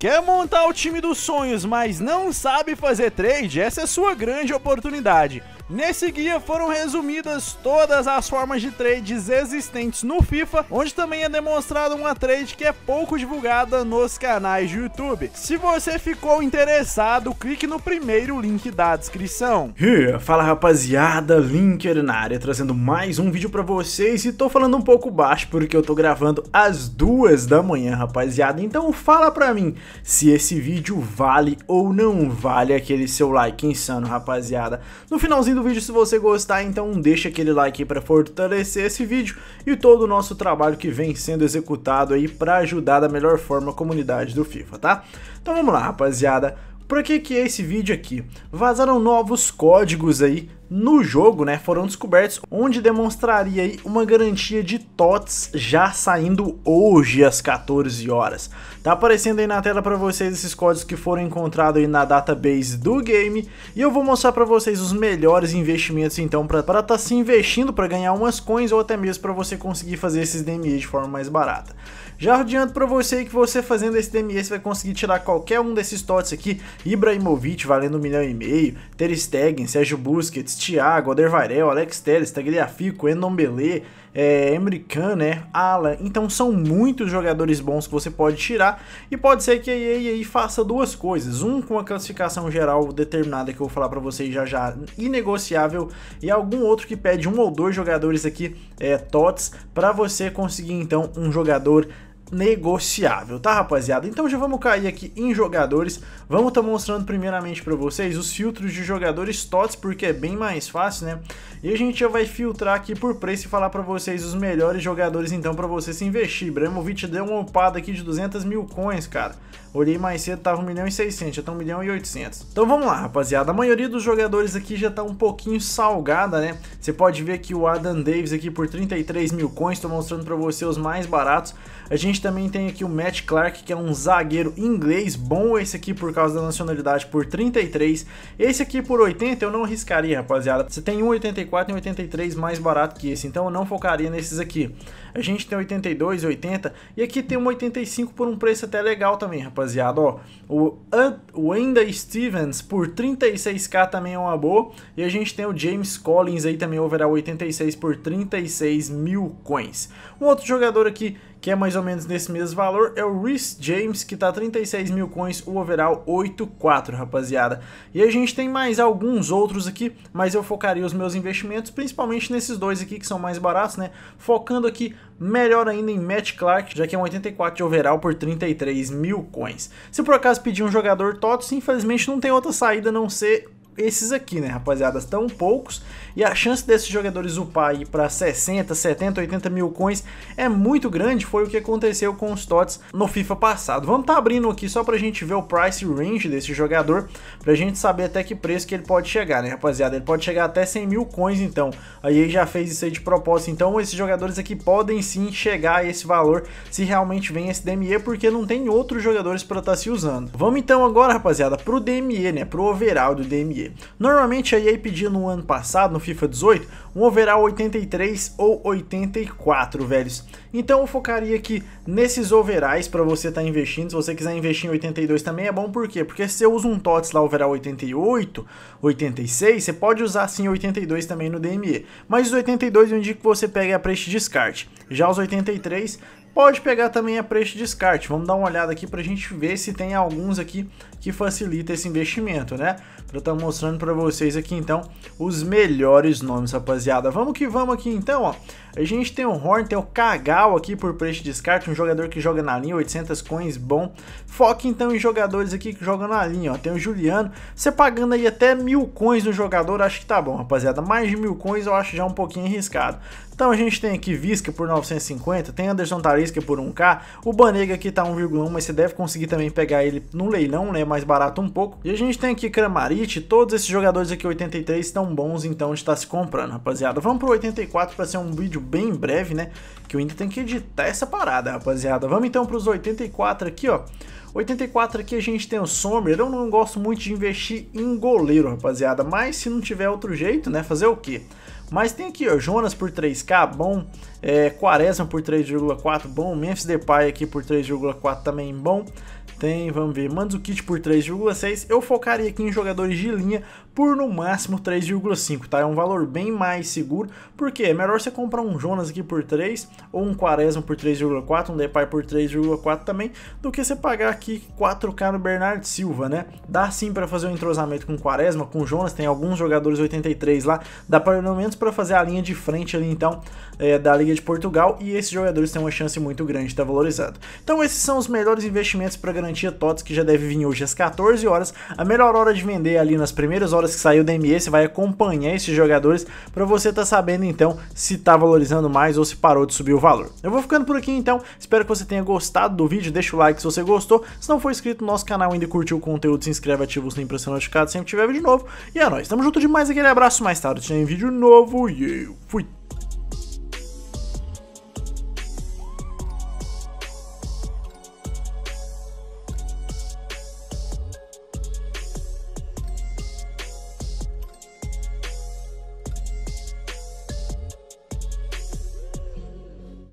Quer montar o time dos sonhos, mas não sabe fazer trade? Essa é sua grande oportunidade. Nesse guia foram resumidas todas as formas de trades existentes no FIFA, onde também é demonstrada uma trade que é pouco divulgada nos canais do YouTube. Se você ficou interessado, clique no primeiro link da descrição. fala rapaziada, Linker na área, trazendo mais um vídeo para vocês e tô falando um pouco baixo porque eu tô gravando às duas da manhã, rapaziada, então fala pra mim se esse vídeo vale ou não vale aquele seu like insano, rapaziada. No finalzinho do do vídeo. Se você gostar, então deixa aquele like para fortalecer esse vídeo e todo o nosso trabalho que vem sendo executado aí para ajudar da melhor forma a comunidade do FIFA, tá? Então vamos lá, rapaziada. Por que que é esse vídeo aqui? Vazaram novos códigos aí no jogo, né, foram descobertos onde demonstraria uma garantia de TOTS já saindo hoje às 14 horas. Tá aparecendo aí na tela para vocês esses códigos que foram encontrados aí na database do game e eu vou mostrar para vocês os melhores investimentos então para estar tá se investindo para ganhar umas coins ou até mesmo para você conseguir fazer esses DMA de forma mais barata. Já adianto para você que você fazendo esse DME você vai conseguir tirar qualquer um desses TOTS aqui, Ibrahimovic valendo um milhão e meio, Ter Stegen, Sérgio Busquets, Thiago, Alder Alex Telles, Tagliafico, Endombele, é, Emre né, Alan. Então são muitos jogadores bons que você pode tirar e pode ser que a EA aí faça duas coisas. Um com a classificação geral determinada que eu vou falar para vocês já já, inegociável, e algum outro que pede um ou dois jogadores aqui, é, TOTS, para você conseguir então um jogador negociável, tá rapaziada? Então já vamos cair aqui em jogadores, vamos estar tá mostrando primeiramente para vocês os filtros de jogadores TOTS, porque é bem mais fácil, né? E a gente já vai filtrar aqui por preço e falar para vocês os melhores jogadores então para você se investir. Ibrahimovic deu uma upada aqui de 200 mil coins, cara. Olhei mais cedo, tava 1 milhão e 600, já tá 1 milhão e 800. Então vamos lá, rapaziada. A maioria dos jogadores aqui já tá um pouquinho salgada, né? Você pode ver que o Adam Davis aqui por 33 mil coins, tô mostrando para você os mais baratos. A gente gente também tem aqui o Matt Clark, que é um zagueiro inglês, bom esse aqui por causa da nacionalidade por 33. Esse aqui por 80 eu não arriscaria, rapaziada. Você tem um 84 e um 83 mais barato que esse, então eu não focaria nesses aqui. A gente tem 82, 80 e aqui tem um 85 por um preço até legal também, rapaziada. Ó, o Wenda Stevens por 36k também é uma boa. E a gente tem o James Collins aí também overall 86 por 36 mil coins. Um outro jogador aqui que é mais ou menos nesse mesmo valor, é o Rhys James, que tá 36 mil coins, o overall 8.4, rapaziada. E a gente tem mais alguns outros aqui, mas eu focaria os meus investimentos, principalmente nesses dois aqui, que são mais baratos, né? Focando aqui melhor ainda em Matt Clark, já que é um 84 de overall por 33 mil coins. Se por acaso pedir um jogador TOTS, infelizmente não tem outra saída a não ser esses aqui, né, rapaziada? Estão poucos e a chance desses jogadores upar aí para 60, 70, 80 mil coins é muito grande. Foi o que aconteceu com os TOTS no FIFA passado. Vamos estar tá abrindo aqui só para a gente ver o price range desse jogador, para a gente saber até que preço que ele pode chegar, né, rapaziada? Ele pode chegar até 100 mil coins, então. Aí ele já fez isso aí de propósito. Então, esses jogadores aqui podem sim chegar a esse valor se realmente vem esse DME, porque não tem outros jogadores para estar tá se usando. Vamos então agora, rapaziada, pro DME, né, pro overall do DME. EA. Normalmente a EA pedia no ano passado, no FIFA 18, um overall 83 ou 84, velhos. Então eu focaria aqui nesses overalls para você estar tá investindo. Se você quiser investir em 82 também é bom, por quê? Porque se você usa um TOTS lá overall 88, 86, você pode usar sim 82 também no DME. Mas os 82 eu indico que você pegue a preste de descarte. Já os 83 Pode pegar também a preço de descarte. Vamos dar uma olhada aqui para a gente ver se tem alguns aqui que facilita esse investimento, né? Para estar mostrando para vocês aqui então os melhores nomes, rapaziada. Vamos que vamos aqui então, ó. A gente tem o Horn, tem o Cagal aqui por preço de descarte, um jogador que joga na linha, 800 coins, bom. Foque então em jogadores aqui que jogam na linha, ó. Tem o Juliano, você pagando aí até mil coins no jogador, acho que tá bom, rapaziada. Mais de mil coins eu acho já um pouquinho arriscado. Então a gente tem aqui Visca por 950, tem Anderson Taris por 1k. O Banega aqui tá 1,1, mas você deve conseguir também pegar ele no leilão, né? Mais barato um pouco. E a gente tem aqui Kramaric, todos esses jogadores aqui 83 estão bons, então está se comprando, rapaziada. Vamos pro 84 para ser um vídeo bem breve, né? Que eu ainda tenho que editar essa parada, rapaziada. Vamos então pros 84 aqui, ó. 84 aqui a gente tem o Sommer, eu não gosto muito de investir em goleiro, rapaziada, mas se não tiver outro jeito, né, fazer o quê? Mas tem aqui, ó, Jonas por 3K, bom, é, Quaresma por 3,4, bom, Memphis Depay aqui por 3,4 também, bom, tem, vamos ver, o kit por 3,6, eu focaria aqui em jogadores de linha por no máximo 3,5, tá? É um valor bem mais seguro, porque é melhor você comprar um Jonas aqui por 3, ou um Quaresma por 3,4, um Depay por 3,4 também, do que você pagar aqui 4K no Bernard Silva, né? Dá sim para fazer um entrosamento com o Quaresma, com Jonas, tem alguns jogadores 83 lá, dá pelo menos para fazer a linha de frente ali então é, da Liga de Portugal e esses jogadores têm uma chance muito grande de estar tá valorizado. Então esses são os melhores investimentos para garantir TOTS que já deve vir hoje às 14 horas. A melhor hora de vender ali nas primeiras horas que saiu da ME, você vai acompanhar esses jogadores para você estar tá sabendo então se está valorizando mais ou se parou de subir o valor. Eu vou ficando por aqui então, espero que você tenha gostado do vídeo, deixa o like se você gostou, se não for inscrito no nosso canal ainda curtiu o conteúdo, se inscreve, ativa o sininho pra ser notificado sempre tiver vídeo novo. E é nóis, tamo junto demais, aquele abraço, mais tarde tem vídeo novo e eu fui!